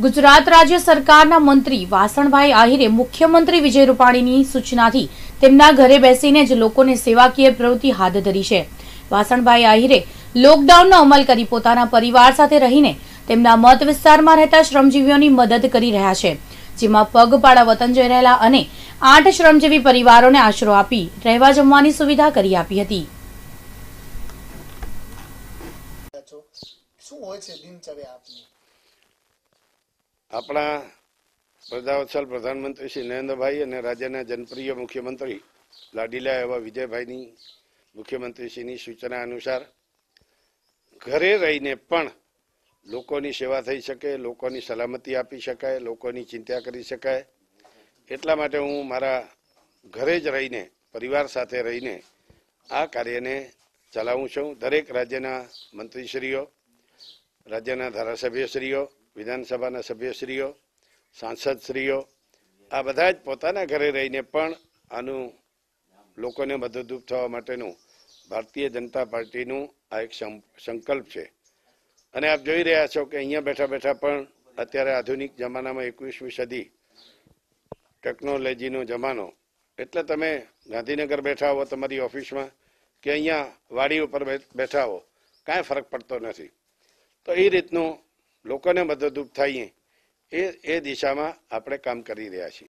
ગુજરાત રાજ્ય સરકારના મંત્રી વાસણભાઈ આહિરે મુખ્યમંત્રી વિજય રૂપાણીની સૂચનાથી તેમના ઘરે બેસીને જ લોકોને સેવાકીય પ્રવૃત્તિ હાથ ધરી છે વાસણભાઈ આહિરે લોકડાઉનનો અમલ કરી પોતાના પરિવાર સાથે રહીને તેમના મત વિસ્તારમાં રહેતા શ્રમજીવીઓની મદદ કરી રહ્યા છે જેમાં પગપાળા વતન જઈ રહેલા અને આઠ શ્રમજીવી પરિવારોને આશરો આપી રહેવા જમવાની સુવિધા કરી આપી હતી શું હોય છે દિનચર્યા આપની આપણા પ્રજાવત્સલ પ્રધાનમંત્રી શ્રી નરેન્દ્રભાઈ અને રાજ્યના જનપ્રિય મુખ્યમંત્રી લાડીલા એવા વિજયભાઈની મુખ્યમંત્રીશ્રીની સૂચના અનુસાર ઘરે રહીને પણ લોકોની સેવા થઈ શકે લોકોની સલામતી આપી શકાય લોકોની ચિંતા કરી શકાય એટલા માટે હું મારા ઘરે જ રહીને પરિવાર સાથે રહીને આ કાર્યને ચલાવું છું દરેક રાજ્યના મંત્રીશ્રીઓ રાજ્યના ધારાસભ્યશ્રીઓ વિધાનસભાના સભ્યશ્રીઓ સાંસદશ્રીઓ આ બધા જ પોતાના ઘરે રહીને પણ આનું લોકોને મદદરૂપ થવા માટેનું ભારતીય જનતા પાર્ટીનું આ એક સંકલ્પ છે અને આપ જોઈ રહ્યા છો કે અહીંયા બેઠા બેઠા પણ અત્યારે આધુનિક જમાનામાં એકવીસમી સદી ટેકનોલોજીનો જમાનો એટલે તમે ગાંધીનગર બેઠા હો તમારી ઓફિસમાં કે અહીંયા વાડી ઉપર બેઠા હો કાંઈ ફરક પડતો નથી તો એ રીતનું લોકોને મદદરૂપ થઈએ એ એ દિશામાં આપણે કામ કરી રહ્યા છીએ